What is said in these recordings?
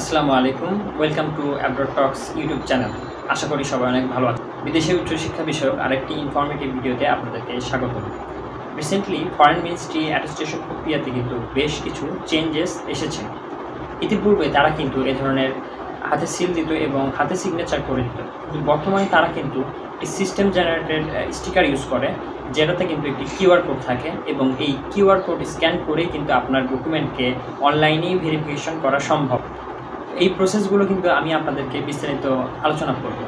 আসসালামু আলাইকুম welcome to abroad talks YouTube channel আশা করি সবাই অনেক ভালো আছে বিদেশে উচ্চশিক্ষা বিষয়ক আরেকটি ইনফরমেটিভ ভিডিওতে আপনাদেরকে স্বাগত রিসেন্টলি ফরেন মিনিস্ট্রি অ্যাডমিনিস্ট্রেশন প্রক্রিয়াতে কিন্তু বেশ কিছু চেঞ্জেস এসেছে ইতিপূর্বে তারা কিন্তু এ ধরনের হাতে সিল দিত এবং হাতে সিগনেচার করে দিত কিন্তু বর্তমানে তারা কিন্তু একটি সিস্টেম জেনারেটেড স্টিকার ইউজ করে যেটাতে কিন্তু একটি কিউআর কোড থাকে এবং এই কিউআর কোড স্ক্যান করেই কিন্তু আপনার ডকুমেন্টকে অনলাইনেই ভেরিফিকেশন করা সম্ভব এই প্রসেসগুলো কিন্তু আমি আপনাদেরকে বিস্তারিত আলোচনা করব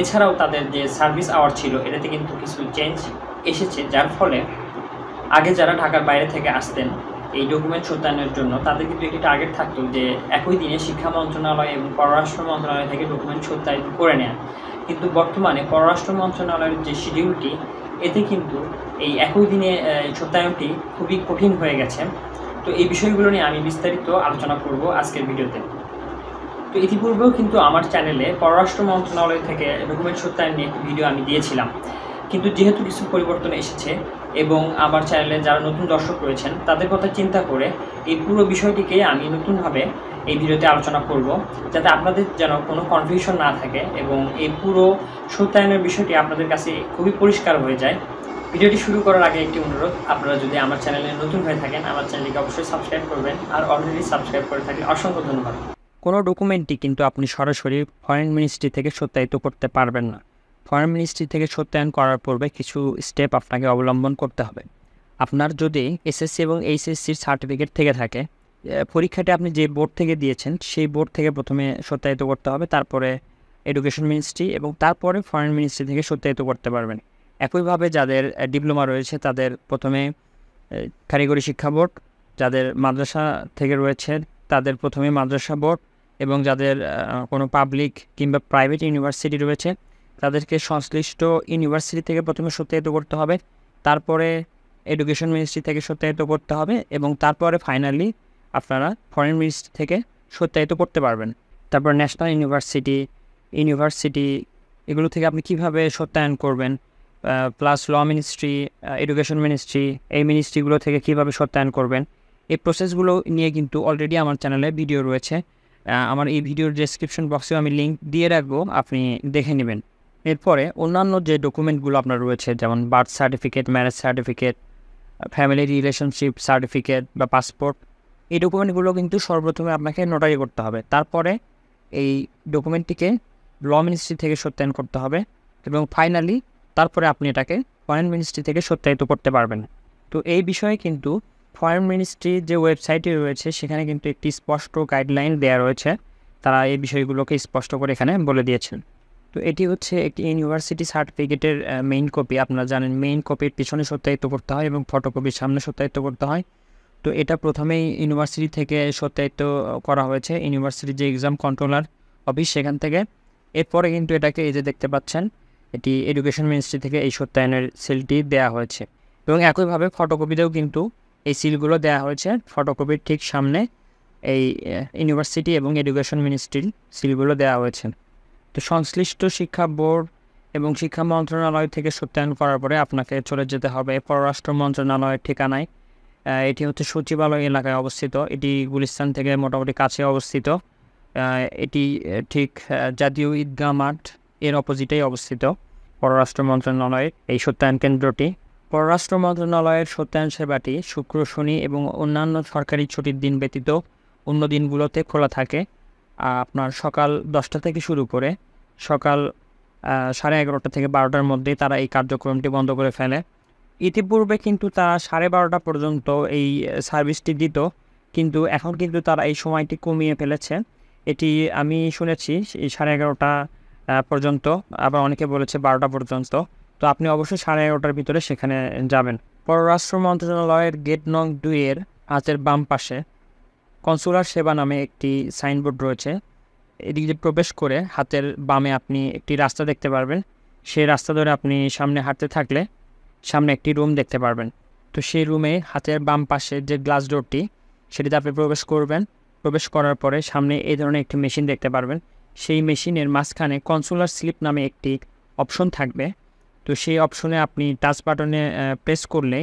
এছাড়াও তাদের যে সার্ভিস আওয়ার ছিল এটাতে কিন্তু কিছু চেঞ্জ এসেছে যার ফলে আগে যারা ঢাকার বাইরে থেকে আসতেন এই ডকুমেন্ট সত্যায়নের জন্য তাদের কিন্তু একটি টার্গেট থাকতো যে একই দিনে শিক্ষা মন্ত্রণালয় এবং পররাষ্ট্র মন্ত্রণালয় থেকে ডকুমেন্ট সত্যায়ন করে নেয় কিন্তু বর্তমানে পররাষ্ট্র মন্ত্রণালয়ের যে শিডিউলটি এতে কিন্তু এই একই দিনে সত্যায়নটি খুবই কঠিন হয়ে গেছে তো এই বিষয়গুলো নিয়ে আমি বিস্তারিত আলোচনা করব আজকের ভিডিওতে তো ইতিপূর্বেও কিন্তু আমার চ্যানেলে পররাষ্ট্র মন্ত্রণালয় থেকে ডকুমেন্ট সত্যায়ন নিয়ে একটি ভিডিও আমি দিয়েছিলাম কিন্তু যেহেতু কিছু পরিবর্তন এসেছে এবং আমার চ্যানেলে যারা নতুন দর্শক রয়েছেন তাদের কথা চিন্তা করে এই পুরো বিষয়টিকে আমি নতুনভাবে এই ভিডিওতে আলোচনা করব যাতে আপনাদের যেন কোনো কনফিউশন না থাকে এবং এই পুরো সত্যায়নের বিষয়টি আপনাদের কাছে খুবই পরিষ্কার হয়ে যায় ভিডিওটি শুরু করার আগে একটি অনুরোধ আপনারা যদি আমার চ্যানেলে নতুন হয়ে থাকেন আমার চ্যানেলটিকে অবশ্যই সাবস্ক্রাইব করবেন আর অলরেডি সাবস্ক্রাইব করে থাকলে অসংখ্য ধন্যবাদ কোনো ডকুমেন্টই কিন্তু আপনি সরাসরি ফরেন মিনিস্ট্রি থেকে সত্যায়িত করতে পারবেন না ফরেন মিনিস্ট্রি থেকে সত্যায়ন করার পূর্বে কিছু স্টেপ আপনাকে অবলম্বন করতে হবে আপনার যদি এসএসসি এবং এইচএসসির সার্টিফিকেট থেকে থাকে পরীক্ষাটি আপনি যে বোর্ড থেকে দিয়েছেন সেই বোর্ড থেকে প্রথমে সত্যায়িত করতে হবে তারপরে এডুকেশন মিনিস্ট্রি এবং তারপরে ফরেন মিনিস্ট্রি থেকে সত্যায়িত করতে পারবেন একইভাবে যাদের ডিপ্লোমা রয়েছে তাদের প্রথমে কারিগরি শিক্ষা বোর্ড যাদের মাদ্রাসা থেকে রয়েছে তাদের প্রথমে মাদ্রাসা বোর্ড এবং যাদের কোনো পাবলিক কিংবা প্রাইভেট ইউনিভার্সিটি রয়েছে তাদেরকে সংশ্লিষ্ট ইউনিভার্সিটি থেকে প্রথমে সত্যায়িত করতে হবে তারপরে এডুকেশন মিনিস্ট্রি থেকে সত্যায়িত করতে হবে এবং তারপরে ফাইনালি আপনারা ফরেন মিনিস্ট্রি থেকে সত্যায়িত করতে পারবেন তারপর ন্যাশনাল ইউনিভার্সিটি ইউনিভার্সিটি এগুলো থেকে আপনি কিভাবে সত্যায়ন করবেন plus law ministry education ministry এই মিনিস্ট্রিগুলো থেকে কিভাবে সত্যায়ন করবেন এই প্রসেসগুলো নিয়ে কিন্তু অলরেডি আমার চ্যানেলে ভিডিও রয়েছে আমার এই ভিডিওর ডেসক্রিপশন বক্সেও আমি লিঙ্ক দিয়ে রাখবো আপনি দেখে নেবেন এরপরে অন্যান্য যে ডকুমেন্টগুলো আপনার রয়েছে যেমন birth certificate marriage certificate family relationship certificate বা পাসপোর্ট এই ডকুমেন্টগুলো কিন্তু সর্বপ্রথমে আপনাকে নোটারি করতে হবে তারপরে এই ডকুমেন্টটিকে ল মিনিস্ট্রি থেকে সত্যায়ন করতে হবে এবং ফাইনালি তারপরে আপনি এটাকে ফরেন মিনিস্ট্রি থেকে সত্যায়িত করতে পারবেন তো এই বিষয়ে কিন্তু ফরেন মিনিস্ট্রি যে ওয়েবসাইটে রয়েছে সেখানে কিন্তু একটি স্পষ্ট গাইডলাইন দেওয়া রয়েছে তারা এই বিষয়গুলোকে স্পষ্ট করে এখানে বলে দিয়েছেন তো এটি হচ্ছে একটি ইউনিভার্সিটি সার্টিফিকেটের মেইন কপি আপনারা জানেন মেইন কপির পিছনে সত্যায়িত করতে হয় এবং ফটোকপির সামনে সত্যায়িত করতে হয় তো এটা প্রথমেই ইউনিভার্সিটি থেকে সত্যায়িত করা হয়েছে ইউনিভার্সিটির যে এক্সাম কন্ট্রোলার অফিস সেখান থেকে এরপরে কিন্তু এটাকে এই যে দেখতে পাচ্ছেন এটি এডুকেশন মিনিস্ট্রি থেকে এই সত্যায়নের সেলটি দেয়া হয়েছে এবং একইভাবে ফটোকপিতেও কিন্তু এই সিলগুলো দেওয়া হয়েছে ফটোকপির ঠিক সামনে এই ইউনিভার্সিটি এবং এডুকেশন মিনিস্ট্রির সিলগুলো দেওয়া হয়েছে তো সংশ্লিষ্ট শিক্ষা বোর্ড এবং শিক্ষা মন্ত্রণালয় থেকে সত্যায়ন করার পরে আপনাকে চলে যেতে হবে পররাষ্ট্র মন্ত্রণালয়ের ঠিকানায় এটি হচ্ছে সচিবালয় এলাকায় অবস্থিত এটি গুলিস্তান থেকে মোটামুটি কাছে অবস্থিত এটি ঠিক জাতীয় ঈদগাহ মাঠ এর অপোজিটেই অবস্থিত পররাষ্ট্র মন্ত্রণালয়ের এই সত্যায়ন কেন্দ্রটি পররাষ্ট্র মন্ত্রণালয়ের সত্যাংশের সেবাটি শুক্র শনি এবং অন্যান্য সরকারি ছুটির দিন ব্যতীত অন্য দিনগুলোতে খোলা থাকে আপনার সকাল দশটা থেকে শুরু করে সকাল সাড়ে এগারোটা থেকে বারোটার মধ্যে তারা এই কার্যক্রমটি বন্ধ করে ফেলে ইতিপূর্বে কিন্তু তারা সাড়ে বারোটা পর্যন্ত এই সার্ভিসটি দিত কিন্তু এখন কিন্তু তারা এই সময়টি কমিয়ে ফেলেছে এটি আমি শুনেছি সাড়ে এগারোটা পর্যন্ত আবার অনেকে বলেছে বারোটা পর্যন্ত তো আপনি অবশ্যই সাড়ে এগারোটার ভিতরে সেখানে যাবেন পররাষ্ট্র মন্ত্রণালয়ের গেট নং দুইয়ের হাতের বাম পাশে কনসুলার সেবা নামে একটি সাইনবোর্ড রয়েছে এদিকে প্রবেশ করে হাতের বামে আপনি একটি রাস্তা দেখতে পারবেন সেই রাস্তা ধরে আপনি সামনে হাঁটতে থাকলে সামনে একটি রুম দেখতে পারবেন তো সেই রুমে হাতের বাম পাশে যে গ্লাস ডোরটি সেটিতে আপনি প্রবেশ করবেন প্রবেশ করার পরে সামনে এই ধরনের একটি মেশিন দেখতে পারবেন সেই মেশিনের মাঝখানে কনসুলার স্লিপ নামে একটি অপশন থাকবে তো সেই অপশনে আপনি টাচ বাটনে প্রেস করলে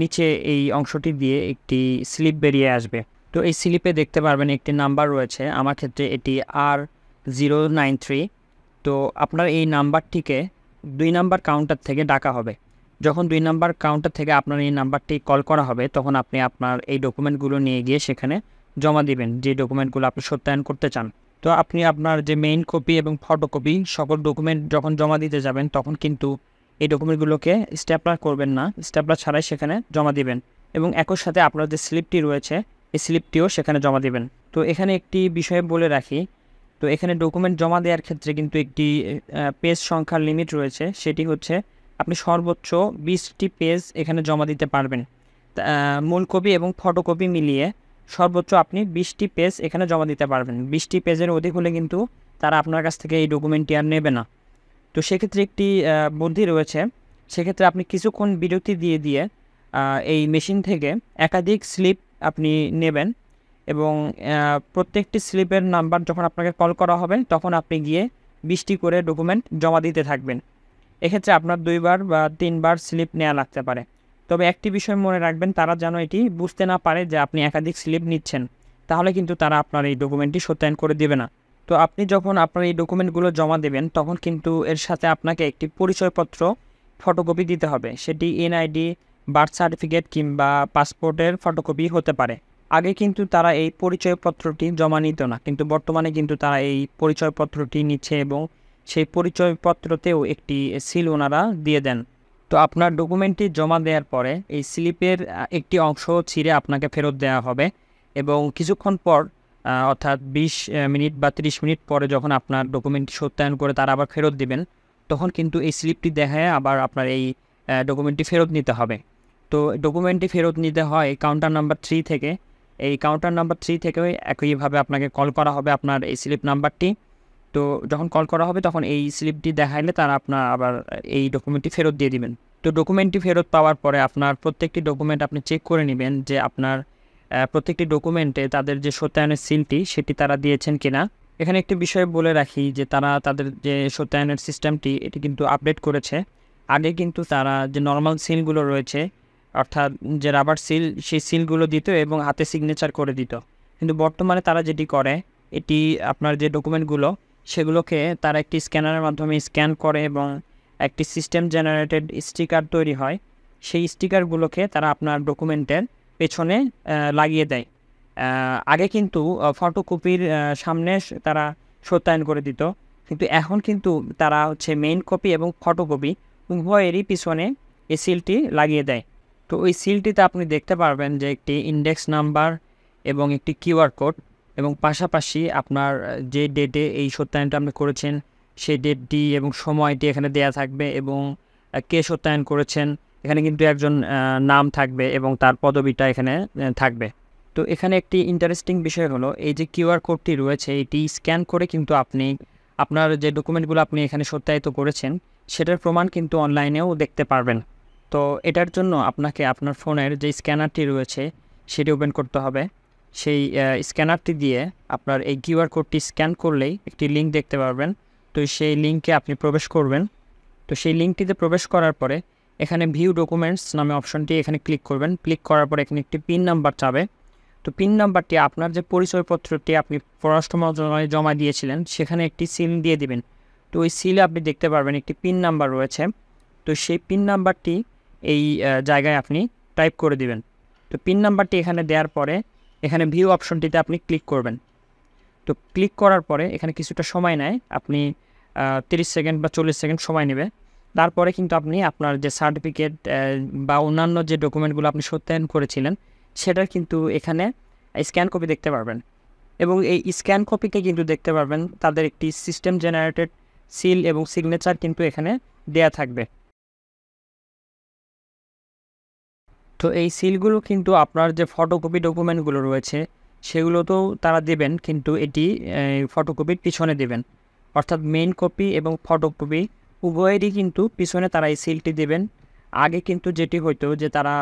নিচে এই অংশটি দিয়ে একটি স্লিপ বেরিয়ে আসবে তো এই স্লিপে দেখতে পারবেন একটি নাম্বার রয়েছে আমার ক্ষেত্রে এটি আর জিরো নাইন থ্রি তো আপনার এই নাম্বারটিকে দুই নাম্বার কাউন্টার থেকে ডাকা হবে যখন দুই নাম্বার কাউন্টার থেকে আপনার এই নাম্বারটি কল করা হবে তখন আপনি আপনার এই ডকুমেন্টগুলো নিয়ে গিয়ে সেখানে জমা দিবেন যে ডকুমেন্টগুলো আপনি সত্যায়ন করতে চান তো আপনি আপনার যে মেইন কপি এবং ফটোকপি সকল ডকুমেন্ট যখন জমা দিতে যাবেন তখন কিন্তু এই ডকুমেন্টগুলোকে স্ট্যাপলার করবেন না স্ট্যাপলার ছাড়াই সেখানে জমা দিবেন এবং একই সাথে আপনার যে স্লিপটি রয়েছে এই স্লিপটিও সেখানে জমা দিবেন তো এখানে একটি বিষয় বলে রাখি তো এখানে ডকুমেন্ট জমা দেওয়ার ক্ষেত্রে কিন্তু একটি পেজ সংখ্যার লিমিট রয়েছে সেটি হচ্ছে আপনি সর্বোচ্চ বিশটি পেজ এখানে জমা দিতে পারবেন মূল কপি এবং ফটোকপি মিলিয়ে সর্বোচ্চ আপনি বিশটি পেজ এখানে জমা দিতে পারবেন বিশটি পেজের অধিক হলে কিন্তু তারা আপনার কাছ থেকে এই ডকুমেন্টটি আর নেবে না তো সেক্ষেত্রে একটি বুদ্ধি রয়েছে সেক্ষেত্রে আপনি কিছুক্ষণ বিরতি দিয়ে দিয়ে এই মেশিন থেকে একাধিক স্লিপ আপনি নেবেন এবং প্রত্যেকটি স্লিপের নাম্বার যখন আপনাকে কল করা হবে তখন আপনি গিয়ে বিশটি করে ডকুমেন্ট জমা দিতে থাকবেন এক্ষেত্রে আপনার দুইবার বা তিনবার স্লিপ নেওয়া লাগতে পারে তবে একটি বিষয় মনে রাখবেন তারা যেন এটি বুঝতে না পারে যে আপনি একাধিক স্লিপ নিচ্ছেন তাহলে কিন্তু তারা আপনার এই ডকুমেন্টটি সত্যায়ন করে দেবে না তো আপনি যখন আপনার এই ডকুমেন্টগুলো জমা দেবেন তখন কিন্তু এর সাথে আপনাকে একটি পরিচয়পত্র ফটোকপি দিতে হবে সেটি এনআইডি বার্থ সার্টিফিকেট কিংবা পাসপোর্টের ফটোকপি হতে পারে আগে কিন্তু তারা এই পরিচয়পত্রটি জমা নিত না কিন্তু বর্তমানে কিন্তু তারা এই পরিচয়পত্রটি নিচ্ছে এবং সেই পরিচয়পত্রতেও একটি সিল ওনারা দিয়ে দেন তো আপনার ডকুমেন্টটি জমা দেওয়ার পরে এই স্লিপের একটি অংশ ছিঁড়ে আপনাকে ফেরত দেওয়া হবে এবং কিছুক্ষণ পর অর্থাৎ ২০ মিনিট বা ৩০ মিনিট পরে যখন আপনার ডকুমেন্টটি সত্যায়ন করে তারা আবার ফেরত দিবেন তখন কিন্তু এই স্লিপটি দেখায় আবার আপনার এই ডকুমেন্টটি ফেরত নিতে হবে তো ডকুমেন্টটি ফেরত নিতে হয় কাউন্টার নাম্বার থ্রি থেকে এই কাউন্টার নাম্বার থ্রি থেকে একইভাবে আপনাকে কল করা হবে আপনার এই স্লিপ নাম্বারটি তো যখন কল করা হবে তখন এই স্লিপটি দেখাইলে তারা আপনার আবার এই ডকুমেন্টটি ফেরত দিয়ে দিবেন তো ডকুমেন্টটি ফেরত পাওয়ার পরে আপনার প্রত্যেকটি ডকুমেন্ট আপনি চেক করে নেবেন যে আপনার প্রত্যেকটি ডকুমেন্টে তাদের যে সত্যায়নের সিলটি সেটি তারা দিয়েছেন কিনা এখানে একটি বিষয় বলে রাখি যে তারা তাদের যে সত্যায়নের সিস্টেমটি এটি কিন্তু আপডেট করেছে আগে কিন্তু তারা যে নর্মাল সিলগুলো রয়েছে অর্থাৎ যে রাবার সিল সেই সিলগুলো দিত এবং হাতে সিগনেচার করে দিত কিন্তু বর্তমানে তারা যেটি করে এটি আপনার যে ডকুমেন্টগুলো সেগুলোকে তারা একটি স্ক্যানারের মাধ্যমে স্ক্যান করে এবং একটি সিস্টেম জেনারেটেড স্টিকার তৈরি হয় সেই স্টিকারগুলোকে তারা আপনার ডকুমেন্টের পেছনে লাগিয়ে দেয় আগে কিন্তু ফটোকপির সামনে তারা সত্যায়ন করে দিত কিন্তু এখন কিন্তু তারা হচ্ছে মেইন কপি এবং ফটোকপি উভয়েরই পিছনে এই সিলটি লাগিয়ে দেয় তো ওই সিলটিতে আপনি দেখতে পারবেন যে একটি ইন্ডেক্স নাম্বার এবং একটি কিউআর কোড এবং পাশাপাশি আপনার যে ডেটে এই সত্যায়নটা আপনি করেছেন সেই ডেটটি এবং সময়টি এখানে দেয়া থাকবে এবং কে সত্যায়ন করেছেন এখানে কিন্তু একজন নাম থাকবে এবং তার পদবিটা এখানে থাকবে তো এখানে একটি ইন্টারেস্টিং বিষয় হলো এই যে কিউআর কোডটি রয়েছে এটি স্ক্যান করে কিন্তু আপনি আপনার যে ডকুমেন্টগুলো আপনি এখানে সত্যায়িত করেছেন সেটার প্রমাণ কিন্তু অনলাইনেও দেখতে পারবেন তো এটার জন্য আপনাকে আপনার ফোনের যে স্ক্যানারটি রয়েছে সেটি ওপেন করতে হবে সেই স্ক্যানারটি দিয়ে আপনার এই কিউআর কোডটি স্ক্যান করলেই একটি লিঙ্ক দেখতে পারবেন তো সেই লিঙ্কে আপনি প্রবেশ করবেন তো সেই লিঙ্কটিতে প্রবেশ করার পরে এখানে ভিউ ডকুমেন্টস নামে অপশনটি এখানে ক্লিক করবেন ক্লিক করার পর এখানে একটি পিন নাম্বার চাবে তো পিন নাম্বারটি আপনার যে পরিচয়পত্রটি আপনি পররাষ্ট্র মন্ত্রণালয়ে জমা দিয়েছিলেন সেখানে একটি সিল দিয়ে দিবেন তো ওই সিলে আপনি দেখতে পারবেন একটি পিন নাম্বার রয়েছে তো সেই পিন নাম্বারটি এই জায়গায় আপনি টাইপ করে দিবেন তো পিন নাম্বারটি এখানে দেওয়ার পরে এখানে ভিউ অপশনটিতে আপনি ক্লিক করবেন তো ক্লিক করার পরে এখানে কিছুটা সময় নেয় আপনি তিরিশ সেকেন্ড বা চল্লিশ সেকেন্ড সময় নেবে তারপরে কিন্তু আপনি আপনার যে সার্টিফিকেট বা অন্যান্য যে ডকুমেন্টগুলো আপনি সত্যায়ন করেছিলেন সেটার কিন্তু এখানে স্ক্যান কপি দেখতে পারবেন এবং এই স্ক্যান কপিকে কিন্তু দেখতে পারবেন তাদের একটি সিস্টেম জেনারেটেড সিল এবং সিগনেচার কিন্তু এখানে দেয়া থাকবে তো এই সিলগুলো কিন্তু আপনার যে ফটোকপি ডকুমেন্টগুলো রয়েছে সেগুলো তো তারা দেবেন কিন্তু এটি ফটোকপির পিছনে দেবেন অর্থাৎ মেইন কপি এবং ফটোকপি উভয়েরই কিন্তু পিছনে তারা এই সিলটি দেবেন আগে কিন্তু যেটি হইতো যে তারা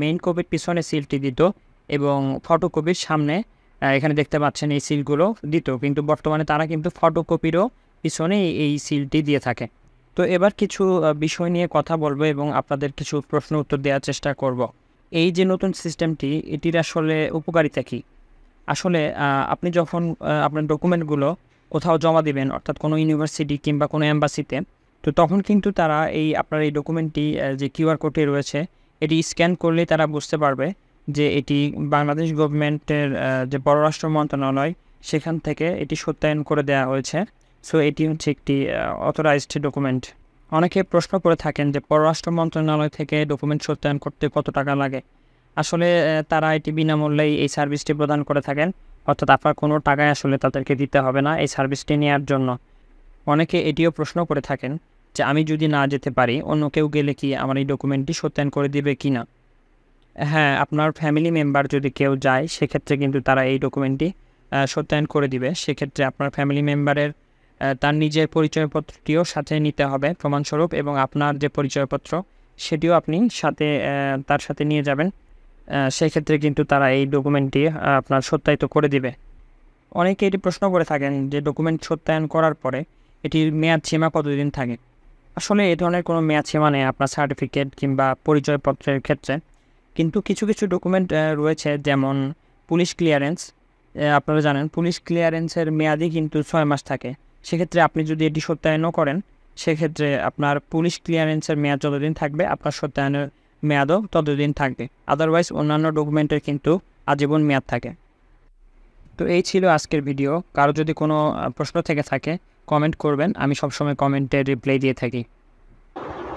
মেইন কপির পিছনে সিলটি দিত এবং ফটোকপির সামনে এখানে দেখতে পাচ্ছেন এই সিলগুলো দিত কিন্তু বর্তমানে তারা কিন্তু ফটোকপিরও পিছনে এই সিলটি দিয়ে থাকে তো এবার কিছু বিষয় নিয়ে কথা বলবো এবং আপনাদের কিছু প্রশ্ন উত্তর দেওয়ার চেষ্টা করব। এই যে নতুন সিস্টেমটি এটির আসলে উপকারিতা কী আসলে আপনি যখন আপনার ডকুমেন্টগুলো কোথাও জমা দিবেন অর্থাৎ কোনো ইউনিভার্সিটি কিংবা কোনো অ্যাম্বাসিতে তো তখন কিন্তু তারা এই আপনার এই ডকুমেন্টটি যে কিউআর কোডটি রয়েছে এটি স্ক্যান করলেই তারা বুঝতে পারবে যে এটি বাংলাদেশ গভর্নমেন্টের যে পররাষ্ট্র মন্ত্রণালয় সেখান থেকে এটি সত্যায়ন করে দেয়া হয়েছে সো এটি হচ্ছে একটি অথরাইজড ডকুমেন্ট অনেকে প্রশ্ন করে থাকেন যে পররাষ্ট্র মন্ত্রণালয় থেকে ডকুমেন্ট সত্যায়ন করতে কত টাকা লাগে আসলে তারা এটি বিনামূল্যেই এই সার্ভিসটি প্রদান করে থাকেন অর্থাৎ আপনার কোনো টাকায় আসলে তাদেরকে দিতে হবে না এই সার্ভিসটি নেওয়ার জন্য অনেকে এটিও প্রশ্ন করে থাকেন যে আমি যদি না যেতে পারি অন্য কেউ গেলে কি আমার এই ডকুমেন্টটি সত্যায়ন করে দিবে কি না হ্যাঁ আপনার ফ্যামিলি মেম্বার যদি কেউ যায় সেক্ষেত্রে কিন্তু তারা এই ডকুমেন্টটি সত্যায়ন করে দিবে সেক্ষেত্রে আপনার ফ্যামিলি মেম্বারের তার নিজের পরিচয়পত্রটিও সাথে নিতে হবে প্রমাণস্বরূপ এবং আপনার যে পরিচয়পত্র সেটিও আপনি সাথে তার সাথে নিয়ে যাবেন সেক্ষেত্রে কিন্তু তারা এই ডকুমেন্টটি আপনার সত্যায়িত করে দিবে অনেকে এটি প্রশ্ন করে থাকেন যে ডকুমেন্ট সত্যায়ন করার পরে এটির মেয়াদ সীমা কতদিন থাকে আসলে এ ধরনের কোনো মেয়াদ সীমা নেই আপনার সার্টিফিকেট কিংবা পরিচয়পত্রের ক্ষেত্রে কিন্তু কিছু কিছু ডকুমেন্ট রয়েছে যেমন পুলিশ ক্লিয়ারেন্স আপনারা জানেন পুলিশ ক্লিয়ারেন্সের মেয়াদই কিন্তু ছয় মাস থাকে সেক্ষেত্রে আপনি যদি এটি সত্যায়নও করেন সেক্ষেত্রে আপনার পুলিশ ক্লিয়ারেন্সের মেয়াদ যতদিন থাকবে আপনার সত্যায়নের মেয়াদও ততদিন থাকবে আদারওয়াইজ অন্যান্য ডকুমেন্টের কিন্তু আজীবন মেয়াদ থাকে তো এই ছিল আজকের ভিডিও কারো যদি কোনো প্রশ্ন থেকে থাকে কমেন্ট করবেন আমি সবসময় কমেন্টে রিপ্লাই দিয়ে থাকি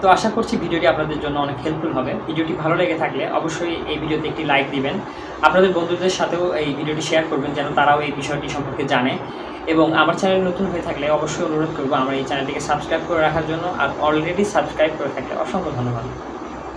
তো আশা করছি ভিডিওটি আপনাদের জন্য অনেক হেল্পফুল হবে ভিডিওটি ভালো লেগে থাকলে অবশ্যই এই ভিডিওতে একটি লাইক দিবেন আপনাদের বন্ধুদের সাথেও এই ভিডিওটি শেয়ার করবেন যেন তারাও এই বিষয়টি সম্পর্কে জানে এবং আমার চ্যানেল নতুন হয়ে থাকলে অবশ্যই অনুরোধ করবো আমার এই চ্যানেলটিকে সাবস্ক্রাইব করে রাখার জন্য আর অলরেডি সাবস্ক্রাইব করে থাকলে অসংখ্য ধন্যবাদ